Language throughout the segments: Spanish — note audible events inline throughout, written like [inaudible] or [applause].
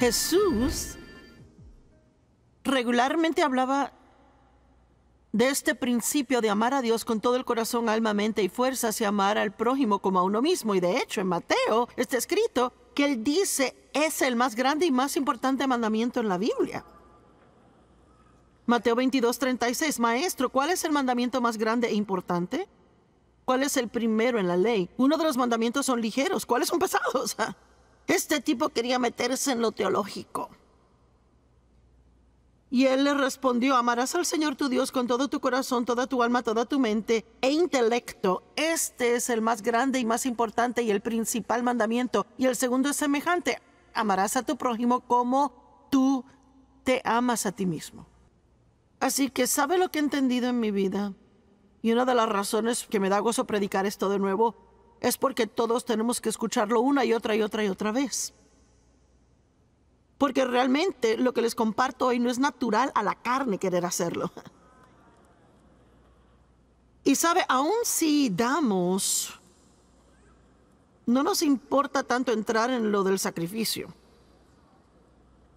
Jesús regularmente hablaba de este principio de amar a Dios con todo el corazón, alma, mente y fuerzas y amar al prójimo como a uno mismo. Y de hecho, en Mateo está escrito que él dice es el más grande y más importante mandamiento en la Biblia. Mateo 22, 36. Maestro, ¿cuál es el mandamiento más grande e importante? ¿Cuál es el primero en la ley? Uno de los mandamientos son ligeros. ¿Cuáles son pesados? [laughs] Este tipo quería meterse en lo teológico. Y él le respondió, amarás al Señor tu Dios con todo tu corazón, toda tu alma, toda tu mente e intelecto. Este es el más grande y más importante y el principal mandamiento. Y el segundo es semejante, amarás a tu prójimo como tú te amas a ti mismo. Así que sabe lo que he entendido en mi vida. Y una de las razones que me da gozo predicar esto de nuevo es porque todos tenemos que escucharlo una y otra y otra y otra vez. Porque realmente lo que les comparto hoy no es natural a la carne querer hacerlo. Y sabe, aun si damos, no nos importa tanto entrar en lo del sacrificio.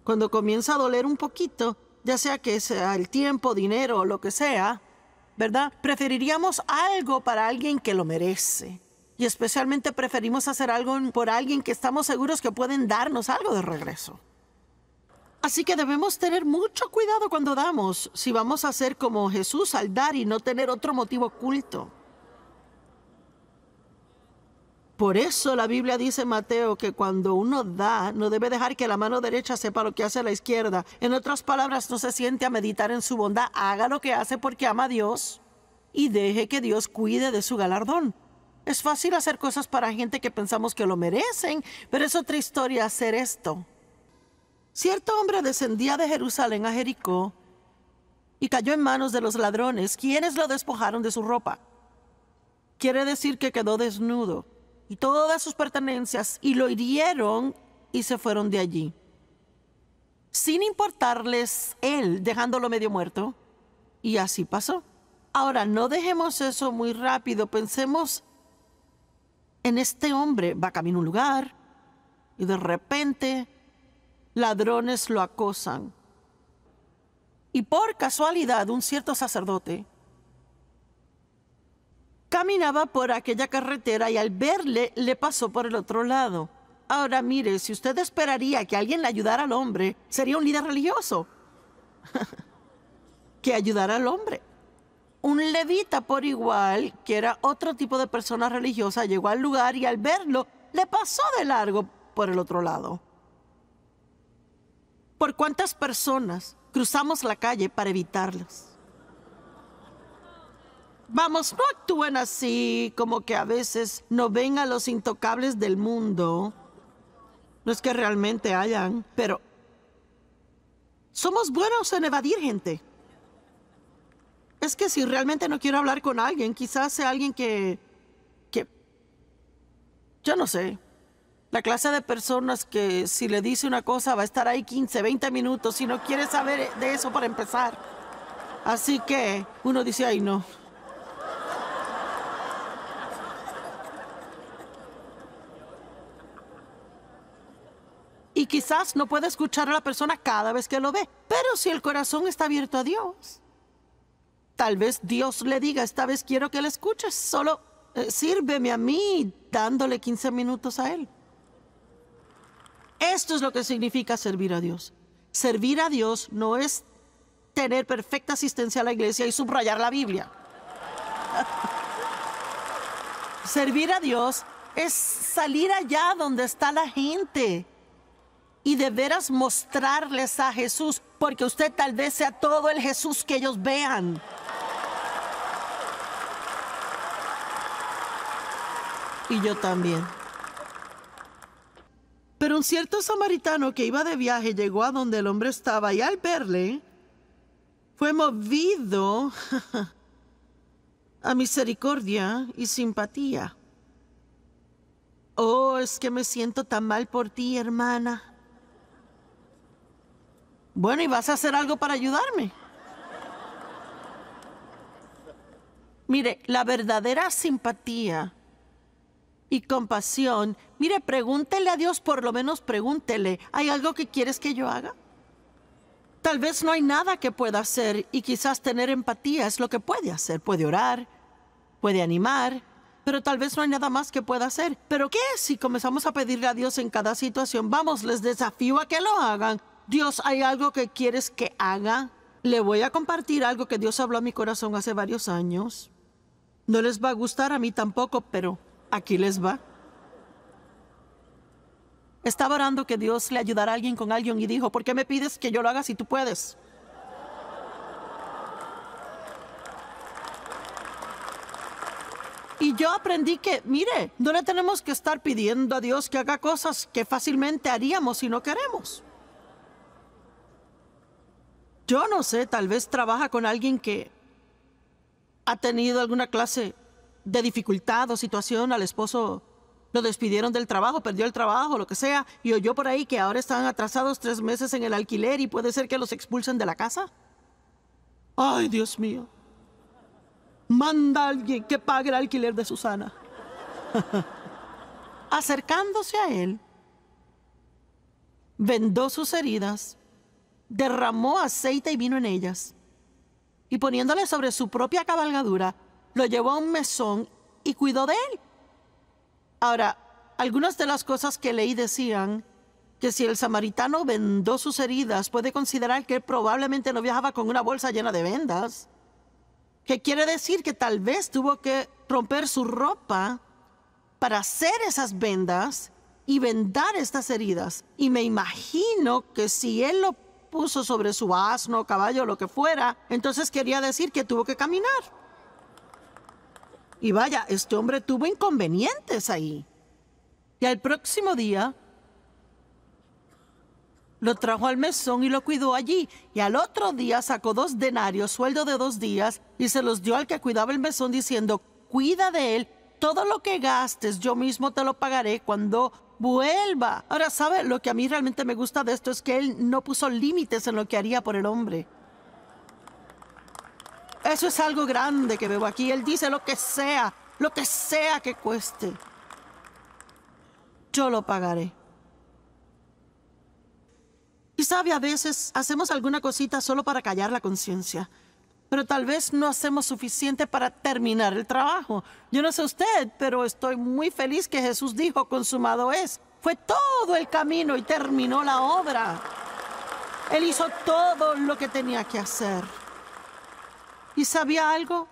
Cuando comienza a doler un poquito, ya sea que sea el tiempo, dinero o lo que sea, ¿verdad? Preferiríamos algo para alguien que lo merece. Y especialmente preferimos hacer algo por alguien que estamos seguros que pueden darnos algo de regreso. Así que debemos tener mucho cuidado cuando damos, si vamos a ser como Jesús al dar y no tener otro motivo oculto. Por eso la Biblia dice Mateo que cuando uno da, no debe dejar que la mano derecha sepa lo que hace la izquierda. En otras palabras, no se siente a meditar en su bondad, haga lo que hace porque ama a Dios y deje que Dios cuide de su galardón. Es fácil hacer cosas para gente que pensamos que lo merecen, pero es otra historia hacer esto. Cierto hombre descendía de Jerusalén a Jericó y cayó en manos de los ladrones, quienes lo despojaron de su ropa. Quiere decir que quedó desnudo y todas sus pertenencias y lo hirieron y se fueron de allí. Sin importarles él, dejándolo medio muerto. Y así pasó. Ahora, no dejemos eso muy rápido, pensemos en este hombre. Va camino un lugar y de repente ladrones lo acosan. Y por casualidad un cierto sacerdote caminaba por aquella carretera y al verle le pasó por el otro lado. Ahora mire, si usted esperaría que alguien le ayudara al hombre, sería un líder religioso. [laughs] que ayudara al hombre un levita por igual, que era otro tipo de persona religiosa, llegó al lugar y al verlo le pasó de largo por el otro lado. ¿Por cuántas personas cruzamos la calle para evitarlos? Vamos, no actúen así, como que a veces no ven a los intocables del mundo. No es que realmente hayan, pero somos buenos en evadir gente. Es que si realmente no quiero hablar con alguien, quizás sea alguien que... que... Yo no sé. La clase de personas que si le dice una cosa va a estar ahí 15, 20 minutos y no quiere saber de eso para empezar. Así que uno dice, ay no. Y quizás no PUEDE escuchar a la persona cada vez que lo ve. Pero si el corazón está abierto a Dios, Tal vez Dios le diga, esta vez quiero que le escuches, solo eh, sírveme a mí dándole 15 minutos a Él. Esto es lo que significa servir a Dios. Servir a Dios no es tener perfecta asistencia a la iglesia y subrayar la Biblia. [laughs] servir a Dios es salir allá donde está la gente y de veras mostrarles a Jesús, porque usted tal vez sea todo el Jesús que ellos vean. Y yo también. Pero un cierto samaritano que iba de viaje llegó a donde el hombre estaba y al verle fue movido [laughs] a misericordia y simpatía. Oh, es que me siento tan mal por ti, hermana. Bueno, ¿y vas a hacer algo para ayudarme? Mire, la verdadera simpatía y compasión, mire, pregúntele a Dios, por lo menos pregúntele, ¿hay algo que quieres que yo haga? Tal vez no hay nada que pueda hacer y quizás tener empatía es lo que puede hacer. Puede orar, puede animar, pero tal vez no hay nada más que pueda hacer. ¿Pero qué si comenzamos a pedirle a Dios en cada situación? Vamos, les desafío a que lo hagan. Dios, ¿hay algo que quieres que haga? Le voy a compartir algo que Dios habló a mi corazón hace varios años. No les va a gustar a mí tampoco, pero Aquí les va. Estaba orando que Dios le ayudara a alguien con alguien y dijo, ¿por qué me pides que yo lo haga si tú puedes? Y yo aprendí que, mire, no le tenemos que estar pidiendo a Dios que haga cosas que fácilmente haríamos si no queremos. Yo no sé, tal vez trabaja con alguien que ha tenido alguna clase de dificultad o situación al esposo lo despidieron del trabajo, perdió el trabajo, lo que sea, y oyó por ahí que ahora están atrasados tres meses en el alquiler y puede ser que los expulsen de la casa? Ay, Dios mío. Manda a alguien que pague el alquiler de Susana. [laughs] Acercándose a él, vendó sus heridas, derramó aceite y vino en ellas, y poniéndole sobre su propia cabalgadura, lo llevó a un mesón y cuidó de él. Ahora, algunas de las cosas que leí decían que si el samaritano vendó sus heridas, puede considerar que probablemente no viajaba con una bolsa llena de vendas. Que quiere decir que tal vez tuvo que romper su ropa para hacer esas vendas y vendar estas heridas. Y me imagino que si él lo puso sobre su asno, caballo, lo que fuera, entonces quería decir que tuvo que caminar. Y vaya, este hombre tuvo inconvenientes ahí. Y al próximo día lo trajo al mesón y lo cuidó allí. Y al otro día sacó dos denarios, sueldo de dos días, y se los dio al que cuidaba el mesón diciendo, cuida de él, todo lo que gastes yo mismo te lo pagaré cuando vuelva. Ahora, ¿sabe? Lo que a mí realmente me gusta de esto es que él no puso límites en lo que haría por el hombre. Eso es algo grande que veo aquí. Él dice lo que sea, lo que sea que cueste. Yo lo pagaré. Y sabe, a veces hacemos alguna cosita solo para callar la conciencia. Pero tal vez no hacemos suficiente para terminar el trabajo. Yo no sé usted, pero estoy muy feliz que Jesús dijo, consumado es. Fue todo el camino y terminó la obra. Él hizo todo lo que tenía que hacer. ¿Y sabía algo?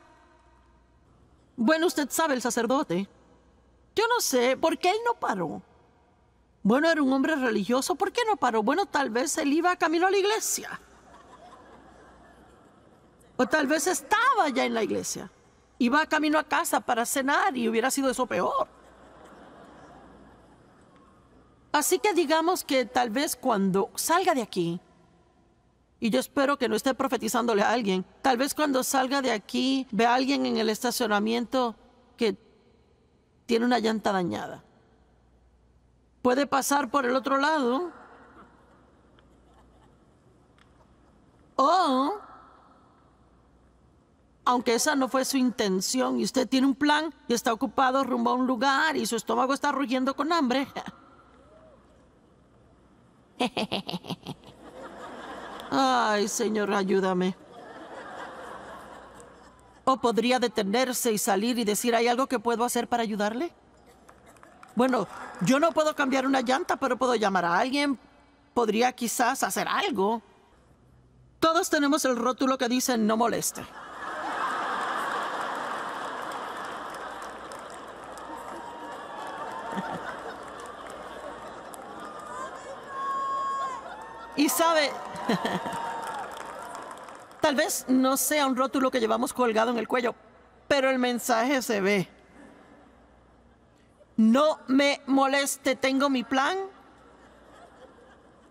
Bueno, usted sabe, el sacerdote. Yo no sé, ¿por qué él no paró? Bueno, era un hombre religioso, ¿por qué no paró? Bueno, tal vez él iba camino a la iglesia. O tal vez estaba ya en la iglesia. Iba camino a casa para cenar y hubiera sido eso peor. Así que digamos que tal vez cuando salga de aquí, y yo espero que no esté profetizándole a alguien. Tal vez cuando salga de aquí ve a alguien en el estacionamiento que tiene una llanta dañada. Puede pasar por el otro lado. O, aunque esa no fue su intención y usted tiene un plan y está ocupado rumbo a un lugar y su estómago está rugiendo con hambre. [laughs] Ay, Señor, ayúdame. O podría detenerse y salir y decir, ¿hay algo que puedo hacer para ayudarle? Bueno, yo no puedo cambiar una llanta, pero puedo llamar a alguien. Podría quizás hacer algo. Todos tenemos el rótulo que dice no moleste. [laughs] y sabe, [laughs] Tal vez no sea un rótulo que llevamos colgado en el cuello, pero el mensaje se ve. No me moleste, tengo mi plan.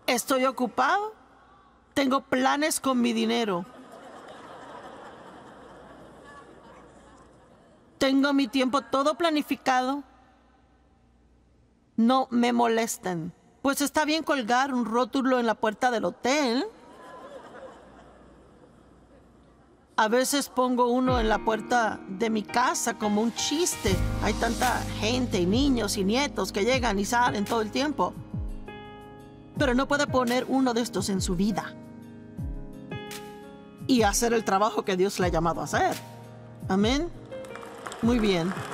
Estoy ocupado. Tengo planes con mi dinero. Tengo mi tiempo todo planificado. No me molesten pues está bien colgar un rótulo en la puerta del hotel. A veces pongo uno en la puerta de mi casa como un chiste. Hay tanta gente y niños y nietos que llegan y salen todo el tiempo. Pero no puede poner uno de estos en su vida. Y hacer el trabajo que Dios le ha llamado a hacer. Amén. Muy bien.